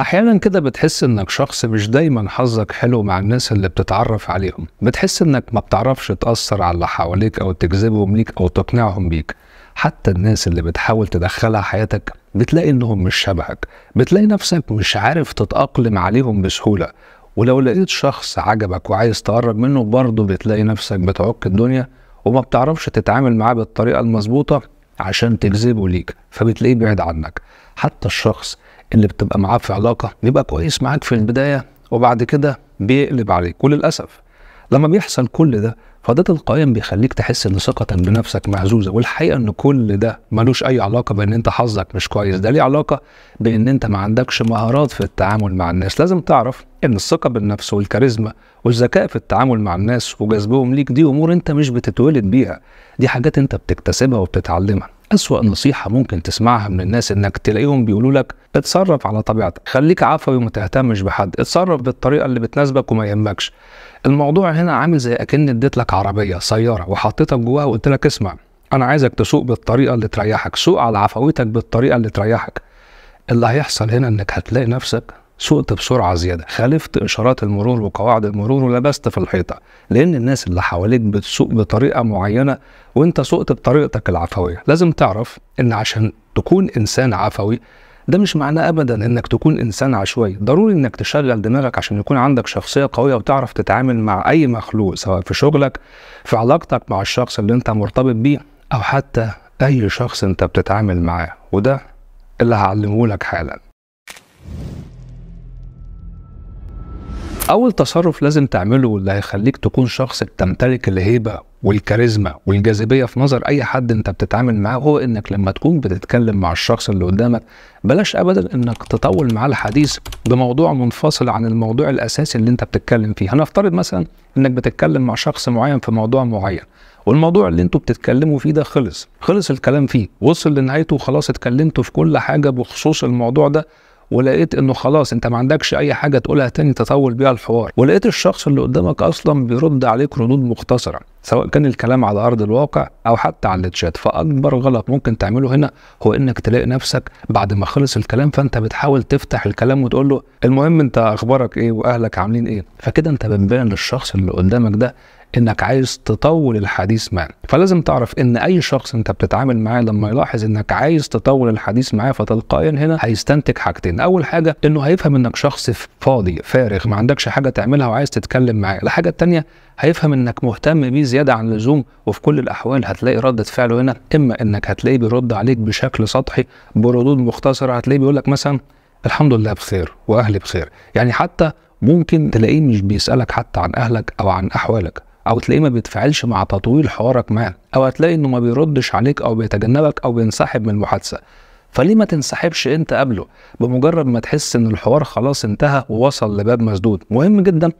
أحيانا كده بتحس إنك شخص مش دايما حظك حلو مع الناس اللي بتتعرف عليهم بتحس إنك ما بتعرفش تأثر على اللي حواليك أو تجذبهم ليك أو تقنعهم بيك حتى الناس اللي بتحاول تدخلها حياتك بتلاقي إنهم مش شبهك بتلاقي نفسك مش عارف تتأقلم عليهم بسهولة ولو لقيت شخص عجبك وعايز تقرب منه برضه بتلاقي نفسك بتعك الدنيا وما بتعرفش تتعامل معاه بالطريقة المظبوطة عشان تجذبه ليك فبتلاقيه بعيد عنك حتى الشخص اللي بتبقى معاه في علاقه بيبقى كويس معاك في البدايه وبعد كده بيقلب عليك وللاسف لما بيحصل كل ده فده تلقائيا بيخليك تحس ان ثقتك بنفسك مهزوزه والحقيقه ان كل ده ملوش اي علاقه بان انت حظك مش كويس ده ليه علاقه بان انت ما عندكش مهارات في التعامل مع الناس لازم تعرف ان الثقه بالنفس والكاريزما والذكاء في التعامل مع الناس وجذبهم ليك دي امور انت مش بتتولد بيها دي حاجات انت بتكتسبها وبتتعلمها أسوأ نصيحة ممكن تسمعها من الناس إنك تلاقيهم بيقولوا لك اتصرف على طبيعتك، خليك عفوي وما تهتمش بحد، اتصرف بالطريقة اللي بتناسبك وما يهمكش. الموضوع هنا عامل زي أكن اديت لك عربية سيارة وحطيتك جواها وقلت لك اسمع أنا عايزك تسوق بالطريقة اللي تريحك، سوق على عفويتك بالطريقة اللي تريحك. اللي هيحصل هنا إنك هتلاقي نفسك سقت بسرعه زياده خالفت اشارات المرور وقواعد المرور ولبست في الحيطه لان الناس اللي حواليك بتسوق بطريقه معينه وانت سقت بطريقتك العفويه لازم تعرف ان عشان تكون انسان عفوي ده مش معناه ابدا انك تكون انسان عشوائي ضروري انك تشغل دماغك عشان يكون عندك شخصيه قويه وتعرف تتعامل مع اي مخلوق سواء في شغلك في علاقتك مع الشخص اللي انت مرتبط بيه او حتى اي شخص انت بتتعامل معاه وده اللي هعلمه لك حالا اول تصرف لازم تعمله واللي هيخليك تكون شخص بتمتلك الهيبه والكاريزما والجاذبيه في نظر اي حد انت بتتعامل معاه هو انك لما تكون بتتكلم مع الشخص اللي قدامك بلاش ابدا انك تطول معاه الحديث بموضوع منفصل عن الموضوع الاساسي اللي انت بتتكلم فيه هنفترض مثلا انك بتتكلم مع شخص معين في موضوع معين والموضوع اللي انتوا بتتكلموا فيه ده خلص خلص الكلام فيه وصل لنهايته وخلاص اتكلمتوا في كل حاجه بخصوص الموضوع ده ولقيت انه خلاص انت ما عندكش اي حاجه تقولها تاني تطول بيها الحوار ولقيت الشخص اللي قدامك اصلا بيرد عليك ردود مختصره سواء كان الكلام على ارض الواقع او حتى على الشات فاكبر غلط ممكن تعمله هنا هو انك تلاقي نفسك بعد ما خلص الكلام فانت بتحاول تفتح الكلام وتقول له المهم انت اخبارك ايه واهلك عاملين ايه فكده انت بتبين للشخص اللي قدامك ده انك عايز تطول الحديث معاه فلازم تعرف ان اي شخص انت بتتعامل معاه لما يلاحظ انك عايز تطول الحديث معاه فتلقائيا هنا هيستنتج حاجتين اول حاجه انه هيفهم انك شخص فاضي فارغ ما عندكش حاجه تعملها وعايز تتكلم معاه الحاجه الثانيه هيفهم انك مهتم بيه زياده عن اللزوم وفي كل الاحوال هتلاقي رده فعله هنا اما انك هتلاقيه بيرد عليك بشكل سطحي بردود مختصره هتلاقيه بيقول لك مثلا الحمد لله بخير واهلي بخير يعني حتى ممكن تلاقيه مش بيسالك حتى عن اهلك او عن احوالك او تلاقيه ما بيتفاعلش مع تطويل حوارك معاه او هتلاقي انه ما بيردش عليك او بيتجنبك او بينسحب من المحادثه فليه ما تنسحبش انت قبله بمجرد ما تحس ان الحوار خلاص انتهى ووصل لباب مسدود مهم جدا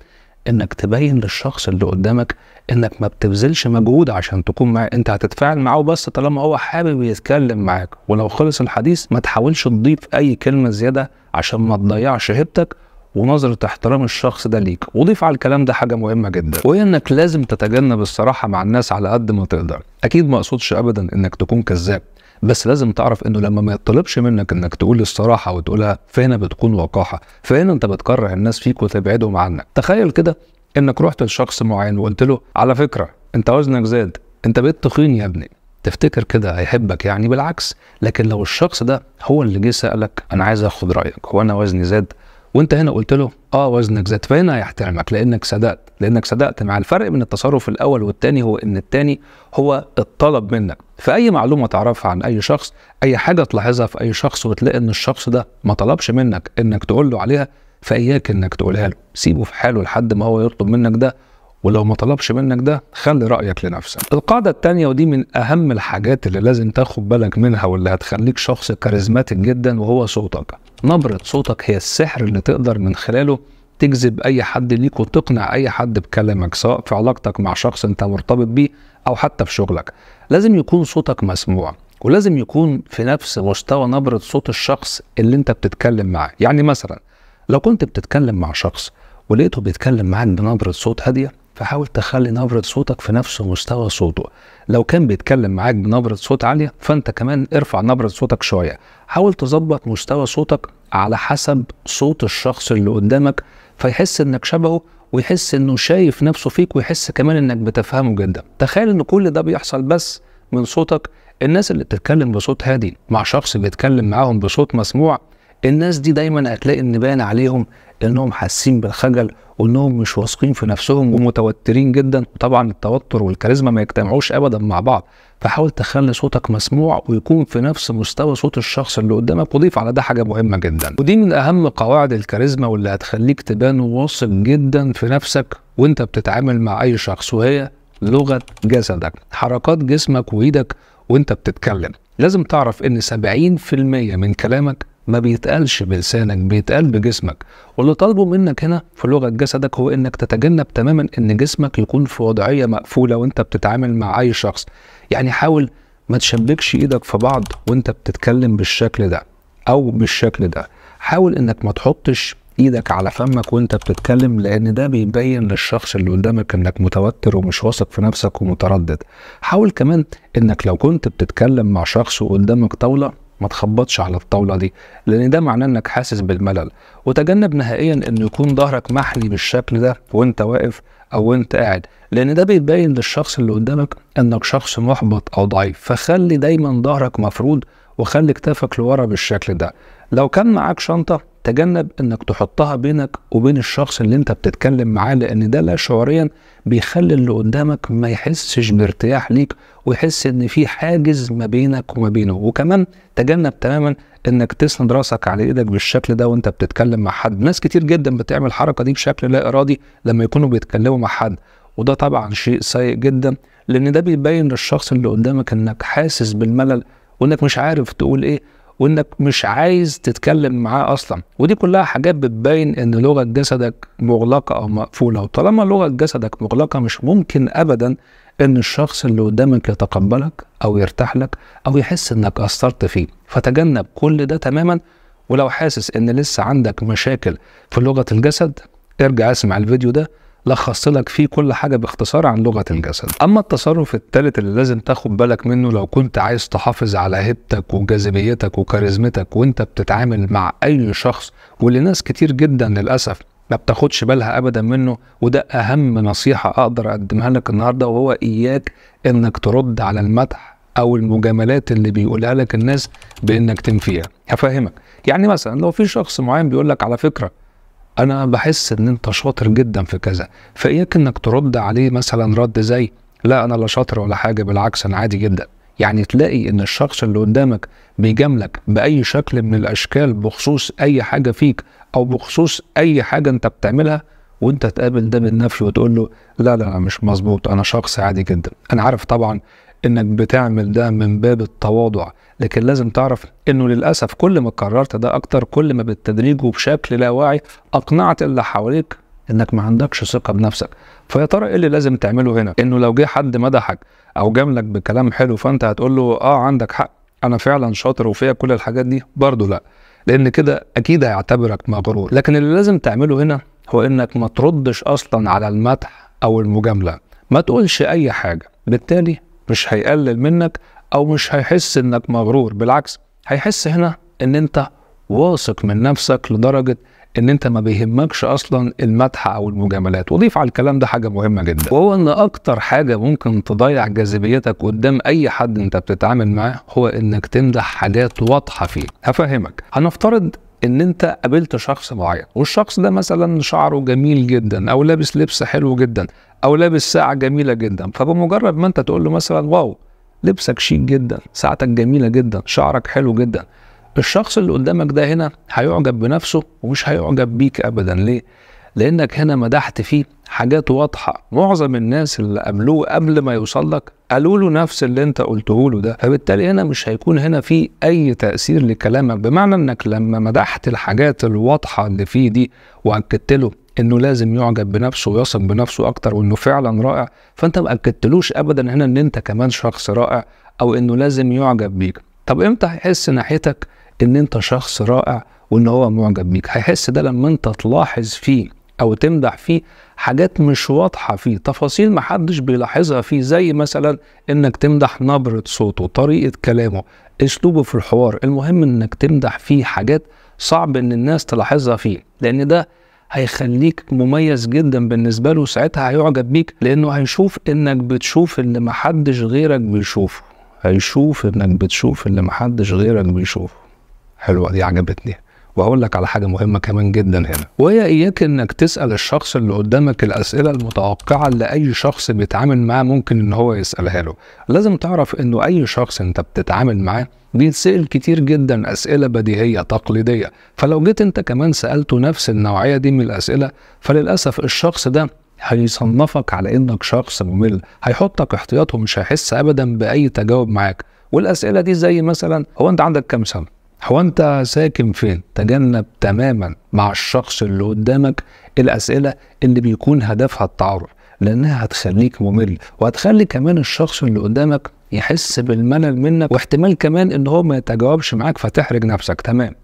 انك تبين للشخص اللي قدامك انك ما بتبذلش مجهود عشان تكون معاه انت هتتفاعل معاه بس طالما هو حابب يتكلم معاك ولو خلص الحديث ما تحاولش تضيف اي كلمه زياده عشان ما تضيعش هيبتك ونظرة احترام الشخص ده ليك وضيف على الكلام ده حاجة مهمة جدا وهي انك لازم تتجنب الصراحة مع الناس على قد ما تقدر اكيد ما اقصدش ابدا انك تكون كذاب بس لازم تعرف انه لما ما يطلبش منك انك تقول الصراحه وتقولها فهنا بتكون وقاحه فهنا انت بتكره الناس فيك وتبعدهم عنك تخيل كده انك رحت لشخص معين وقلت له على فكره انت وزنك زاد انت بقيت تخين يا ابني تفتكر كده هيحبك يعني بالعكس لكن لو الشخص ده هو اللي جه سالك انا عايز اخد رايك هو انا وزني زاد وانت هنا قلت له اه وزنك زاد فهنا هيحترمك لانك صدقت لانك صدقت مع الفرق بين التصرف الاول والتاني هو ان التاني هو الطلب منك فاي معلومه تعرفها عن اي شخص اي حاجه تلاحظها في اي شخص وتلاقي ان الشخص ده ما طلبش منك انك تقول له عليها فاياك انك تقولها له سيبه في حاله لحد ما هو يطلب منك ده ولو ما طلبش منك ده خلي رأيك لنفسك القاعدة الثانيه ودي من أهم الحاجات اللي لازم تاخد بالك منها واللي هتخليك شخص كاريزماتيك جدا وهو صوتك نبرة صوتك هي السحر اللي تقدر من خلاله تجذب اي حد ليك وتقنع اي حد بكلامك سواء في علاقتك مع شخص انت مرتبط بيه او حتى في شغلك لازم يكون صوتك مسموع ولازم يكون في نفس مستوى نبرة صوت الشخص اللي انت بتتكلم معاه يعني مثلا لو كنت بتتكلم مع شخص ولقيته بيتكلم معاك بنبرة صوت هادية فحاول تخلي نبرة صوتك في نفس مستوى صوته لو كان بيتكلم معاك بنبرة صوت عالية فانت كمان ارفع نبرة صوتك شوية حاول تظبط مستوى صوتك على حسب صوت الشخص اللي قدامك فيحس انك شبهه ويحس انه شايف نفسه فيك ويحس كمان انك بتفهمه جدا تخيل ان كل ده بيحصل بس من صوتك الناس اللي بتتكلم بصوت هادي مع شخص بيتكلم معاهم بصوت مسموع الناس دي دايما هتلاقي ان باين عليهم لانهم حاسين بالخجل وانهم مش واثقين في نفسهم ومتوترين جدا وطبعا التوتر والكاريزما ما يجتمعوش ابدا مع بعض فحاول تخلي صوتك مسموع ويكون في نفس مستوى صوت الشخص اللي قدامك وضيف على ده حاجه مهمه جدا ودي من اهم قواعد الكاريزما واللي هتخليك تبان واثق جدا في نفسك وانت بتتعامل مع اي شخص وهي لغه جسدك حركات جسمك وايدك وانت بتتكلم لازم تعرف ان 70% من كلامك ما بيتقالش بلسانك بيتقال بجسمك واللي طالبه منك هنا في لغه جسدك هو انك تتجنب تماما ان جسمك يكون في وضعيه مقفوله وانت بتتعامل مع اي شخص يعني حاول ما تشبكش ايدك في بعض وانت بتتكلم بالشكل ده او بالشكل ده حاول انك ما تحطش ايدك على فمك وانت بتتكلم لان ده بيبين للشخص اللي قدامك انك متوتر ومش واثق في نفسك ومتردد حاول كمان انك لو كنت بتتكلم مع شخص وقدامك طاوله ما تخبطش على الطاوله دي لان ده معناه انك حاسس بالملل وتجنب نهائيا إنه يكون ظهرك محلي بالشكل ده وانت واقف او وإنت قاعد لان ده بيبين للشخص اللي قدامك انك شخص محبط او ضعيف فخلي دايما ظهرك مفرود وخلي كتافك لورا بالشكل ده لو كان معاك شنطه تجنب انك تحطها بينك وبين الشخص اللي انت بتتكلم معاه لان ده لا شعوريا بيخلي اللي قدامك ما يحسش بارتياح ليك ويحس ان في حاجز ما بينك وما بينه وكمان تجنب تماما انك تسند راسك على ايدك بالشكل ده وانت بتتكلم مع حد ناس كتير جدا بتعمل الحركه دي بشكل لا ارادي لما يكونوا بيتكلموا مع حد وده طبعا شيء سيء جدا لان ده بيبين للشخص اللي قدامك انك حاسس بالملل وانك مش عارف تقول ايه وانك مش عايز تتكلم معاه اصلا ودي كلها حاجات بتبين ان لغه جسدك مغلقه او مقفوله وطالما لغه جسدك مغلقه مش ممكن ابدا ان الشخص اللي قدامك يتقبلك او يرتاح لك او يحس انك اثرت فيه فتجنب كل ده تماما ولو حاسس ان لسه عندك مشاكل في لغه الجسد ارجع اسمع الفيديو ده لخصت لك فيه كل حاجه باختصار عن لغه الجسد اما التصرف الثالث اللي لازم تاخد بالك منه لو كنت عايز تحافظ على هيبتك وجاذبيتك وكاريزمتك وانت بتتعامل مع اي شخص واللي ناس كتير جدا للاسف ما بتاخدش بالها ابدا منه وده اهم نصيحه اقدر اقدمها لك النهارده وهو اياك انك ترد على المدح او المجاملات اللي بيقولها لك الناس بانك تنفيها هفهمك يعني مثلا لو في شخص معين بيقول لك على فكره انا بحس ان انت شاطر جدا في كذا فاياك انك ترد عليه مثلا رد زي لا انا لا شاطر ولا حاجه بالعكس انا عادي جدا يعني تلاقي ان الشخص اللي قدامك بيجاملك باي شكل من الاشكال بخصوص اي حاجه فيك او بخصوص اي حاجه انت بتعملها وانت تقابل ده بالنفي وتقول له لا لا مش مظبوط انا شخص عادي جدا انا عارف طبعا انك بتعمل ده من باب التواضع لكن لازم تعرف انه للاسف كل ما كررت ده اكتر كل ما بالتدريج وبشكل لا واعي اقنعت اللي حواليك انك ما عندكش ثقه بنفسك فيا ترى ايه اللي لازم تعمله هنا انه لو جه حد مدحك او جاملك بكلام حلو فانت هتقول له اه عندك حق انا فعلا شاطر وفيا كل الحاجات دي برضه لا لان كده اكيد هيعتبرك مغرور لكن اللي لازم تعمله هنا هو انك ما تردش اصلا على المدح او المجامله ما تقولش اي حاجه بالتالي مش هيقلل منك او مش هيحس انك مغرور بالعكس هيحس هنا ان انت واثق من نفسك لدرجه ان انت ما بيهمكش اصلا المدح او المجاملات وضيف على الكلام ده حاجه مهمه جدا وهو ان اكتر حاجه ممكن تضيع جاذبيتك قدام اي حد انت بتتعامل معاه هو انك تمدح حاجات واضحه فيه هفهمك هنفترض ان انت قابلت شخص معين والشخص ده مثلا شعره جميل جدا او لابس لبس حلو جدا او لابس ساعه جميله جدا فبمجرد ما انت تقول له مثلا واو لبسك شيك جدا ساعتك جميله جدا شعرك حلو جدا الشخص اللي قدامك ده هنا هيعجب بنفسه ومش هيعجب بيك ابدا ليه لانك هنا مدحت فيه حاجات واضحه معظم الناس اللي قابلوه قبل ما يوصل لك قالوا له نفس اللي انت قلته له ده فبالتالي هنا مش هيكون هنا في اي تاثير لكلامك بمعنى انك لما مدحت الحاجات الواضحه اللي فيه دي واكدت له انه لازم يعجب بنفسه ويثق بنفسه اكتر وانه فعلا رائع فانت ما اكدتلوش ابدا هنا ان انت كمان شخص رائع او انه لازم يعجب بيك طب امتى هيحس ناحيتك ان انت شخص رائع وان هو معجب بيك هيحس ده لما انت تلاحظ فيه او تمدح فيه حاجات مش واضحه فيه تفاصيل محدش بيلاحظها فيه زي مثلا انك تمدح نبره صوته طريقه كلامه اسلوبه في الحوار المهم انك تمدح فيه حاجات صعب ان الناس تلاحظها فيه لان ده هيخليك مميز جدا بالنسبه له ساعتها هيعجب بيك لانه هيشوف انك بتشوف اللي محدش غيرك بيشوفه هيشوف انك بتشوف اللي محدش غيرك بيشوفه حلوه دي عجبتني وهقول لك على حاجه مهمه كمان جدا هنا وهي اياك انك تسال الشخص اللي قدامك الاسئله المتوقعه اللي اي شخص بيتعامل معاه ممكن ان هو يسالها له لازم تعرف انه اي شخص انت بتتعامل معاه بيتسأل كتير جدا أسئلة بديهية تقليدية فلو جيت أنت كمان سألته نفس النوعية دي من الأسئلة فللأسف الشخص ده هيصنفك على انك شخص ممل هيحطك احتياط ومش هيحس ابدا باي تجاوب معاك والاسئله دي زي مثلا هو انت عندك كام سنه هو انت ساكن فين تجنب تماما مع الشخص اللي قدامك الاسئله اللي بيكون هدفها التعرف لانها هتخليك ممل وهتخلي كمان الشخص اللي قدامك يحس بالملل منك واحتمال كمان ان هو ما يتجاوبش معاك فتحرج نفسك تمام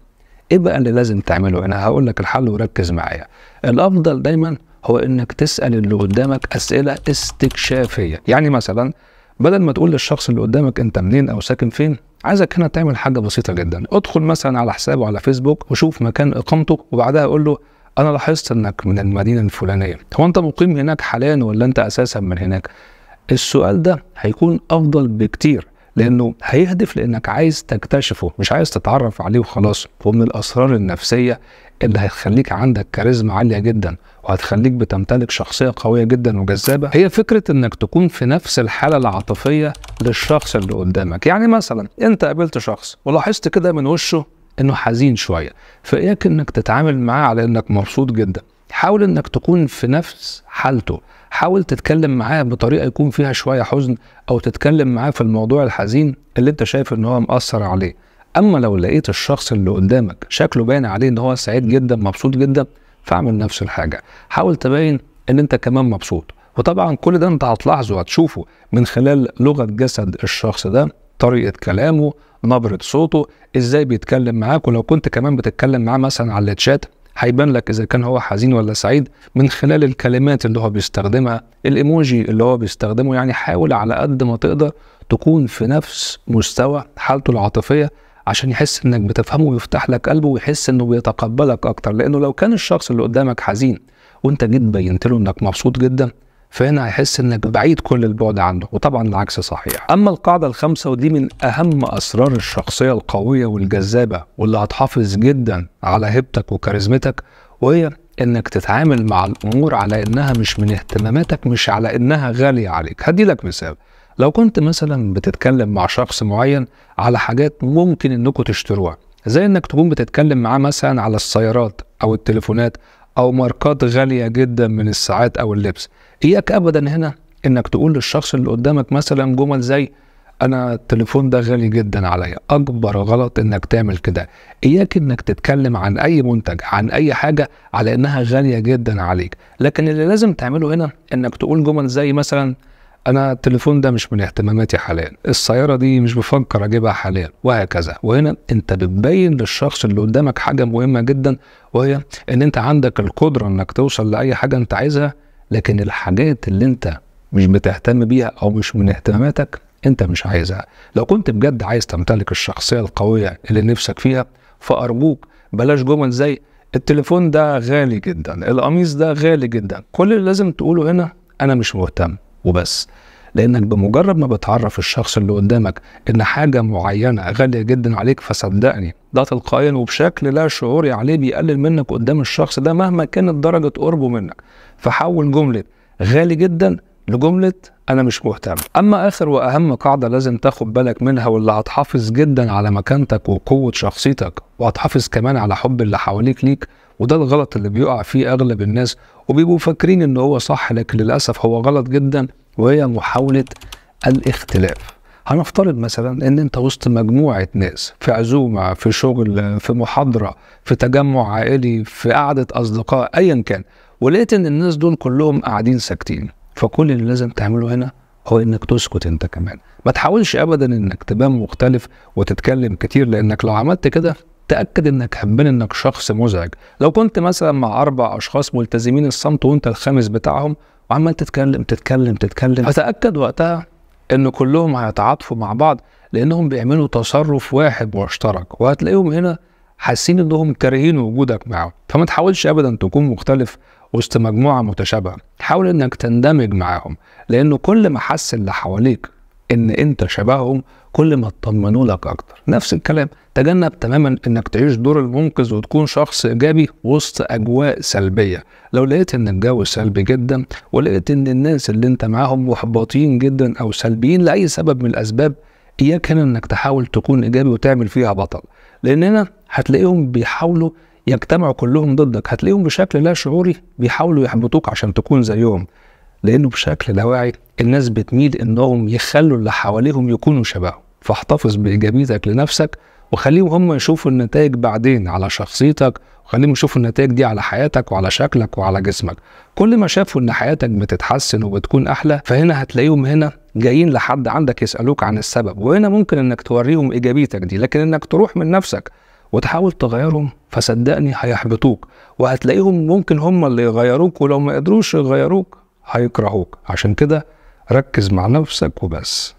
ايه بقى اللي لازم تعمله انا هقول لك الحل وركز معايا الافضل دايما هو انك تسال اللي قدامك اسئله استكشافيه يعني مثلا بدل ما تقول للشخص اللي قدامك انت منين او ساكن فين عايزك هنا تعمل حاجه بسيطه جدا ادخل مثلا على حسابه على فيسبوك وشوف مكان اقامته وبعدها قول له انا لاحظت انك من المدينه الفلانيه هو انت مقيم هناك حاليا ولا انت اساسا من هناك السؤال ده هيكون افضل بكتير لانه هيهدف لانك عايز تكتشفه مش عايز تتعرف عليه وخلاص ومن الاسرار النفسيه اللي هتخليك عندك كاريزما عاليه جدا وهتخليك بتمتلك شخصيه قويه جدا وجذابه هي فكره انك تكون في نفس الحاله العاطفيه للشخص اللي قدامك يعني مثلا انت قابلت شخص ولاحظت كده من وشه انه حزين شويه فاياك انك تتعامل معاه على انك مبسوط جدا حاول انك تكون في نفس حالته حاول تتكلم معاه بطريقه يكون فيها شويه حزن او تتكلم معاه في الموضوع الحزين اللي انت شايف ان هو مأثر عليه اما لو لقيت الشخص اللي قدامك شكله باين عليه ان هو سعيد جدا مبسوط جدا فاعمل نفس الحاجه حاول تبين ان انت كمان مبسوط وطبعا كل ده انت هتلاحظه وهتشوفه من خلال لغه جسد الشخص ده طريقه كلامه نبره صوته ازاي بيتكلم معاك ولو كنت كمان بتتكلم معاه مثلا على الشات هيبان لك اذا كان هو حزين ولا سعيد من خلال الكلمات اللي هو بيستخدمها الايموجي اللي هو بيستخدمه يعني حاول على قد ما تقدر تكون في نفس مستوى حالته العاطفيه عشان يحس انك بتفهمه ويفتح لك قلبه ويحس انه بيتقبلك اكتر لانه لو كان الشخص اللي قدامك حزين وانت جيت بينت له انك مبسوط جدا فهنا هيحس انك بعيد كل البعد عنه وطبعا العكس صحيح اما القاعده الخامسه ودي من اهم اسرار الشخصيه القويه والجذابه واللي هتحافظ جدا على هيبتك وكاريزمتك وهي انك تتعامل مع الامور على انها مش من اهتماماتك مش على انها غاليه عليك هدي لك مثال لو كنت مثلا بتتكلم مع شخص معين على حاجات ممكن انكم تشتروها زي انك تكون بتتكلم معاه مثلا على السيارات او التليفونات او ماركات غاليه جدا من الساعات او اللبس اياك ابدا هنا انك تقول للشخص اللي قدامك مثلا جمل زي انا التليفون ده غالي جدا عليا اكبر غلط انك تعمل كده اياك انك تتكلم عن اي منتج عن اي حاجه على انها غاليه جدا عليك لكن اللي لازم تعمله هنا انك تقول جمل زي مثلا انا التليفون ده مش من اهتماماتي حاليا السياره دي مش بفكر اجيبها حاليا وهكذا وهنا انت بتبين للشخص اللي قدامك حاجه مهمه جدا وهي ان انت عندك القدره انك توصل لاي حاجه انت عايزها لكن الحاجات اللي انت مش بتهتم بيها او مش من اهتماماتك انت مش عايزها لو كنت بجد عايز تمتلك الشخصيه القويه اللي نفسك فيها فارجوك بلاش جمل زي التليفون ده غالي جدا القميص ده غالي جدا كل اللي لازم تقوله هنا انا مش مهتم وبس لانك بمجرد ما بتعرف الشخص اللي قدامك ان حاجه معينه غاليه جدا عليك فصدقني ده تلقائيا وبشكل لا شعوري عليه بيقلل منك قدام الشخص ده مهما كانت درجه قربه منك فحول جمله غالي جدا لجمله انا مش مهتم اما اخر واهم قاعده لازم تاخد بالك منها واللي هتحافظ جدا على مكانتك وقوه شخصيتك وهتحافظ كمان على حب اللي حواليك ليك وده الغلط اللي بيقع فيه اغلب الناس وبيبقوا فاكرين ان هو صح لكن للاسف هو غلط جدا وهي محاوله الاختلاف هنفترض مثلا ان انت وسط مجموعه ناس في عزومه في شغل في محاضره في تجمع عائلي في قعده اصدقاء ايا كان ولقيت ان الناس دول كلهم قاعدين ساكتين فكل اللي لازم تعمله هنا هو انك تسكت انت كمان ما تحاولش ابدا انك تبان مختلف وتتكلم كتير لانك لو عملت كده تأكد إنك هتبان إنك شخص مزعج لو كنت مثلا مع أربع أشخاص ملتزمين الصمت وأنت الخامس بتاعهم وعمال تتكلم تتكلم تتكلم هتأكد وقتها إن كلهم هيتعاطفوا مع بعض لأنهم بيعملوا تصرف واحد مشترك وهتلاقيهم هنا حاسين إنهم كارهين وجودك معاهم فما تحاولش أبدا تكون مختلف وسط مجموعة متشابهة حاول إنك تندمج معاهم لأن كل ما حس اللي حواليك ان انت شبههم كل ما اطمنوا لك اكتر نفس الكلام تجنب تماما انك تعيش دور المنقذ وتكون شخص ايجابي وسط اجواء سلبيه لو لقيت ان الجو سلبي جدا ولقيت ان الناس اللي انت معاهم محبطين جدا او سلبيين لاي سبب من الاسباب اياك هنا انك تحاول تكون ايجابي وتعمل فيها بطل لان هنا هتلاقيهم بيحاولوا يجتمعوا كلهم ضدك هتلاقيهم بشكل لا شعوري بيحاولوا يحبطوك عشان تكون زيهم لانه بشكل لا واعي الناس بتميل انهم يخلوا اللي حواليهم يكونوا شبههم فاحتفظ بايجابيتك لنفسك وخليهم هم يشوفوا النتائج بعدين على شخصيتك وخليهم يشوفوا النتائج دي على حياتك وعلى شكلك وعلى جسمك كل ما شافوا ان حياتك بتتحسن وبتكون احلى فهنا هتلاقيهم هنا جايين لحد عندك يسالوك عن السبب وهنا ممكن انك توريهم ايجابيتك دي لكن انك تروح من نفسك وتحاول تغيرهم فصدقني هيحبطوك وهتلاقيهم ممكن هم اللي يغيروك ولو ما قدروش يغيروك هيكرهوك عشان كده ركز مع نفسك وبس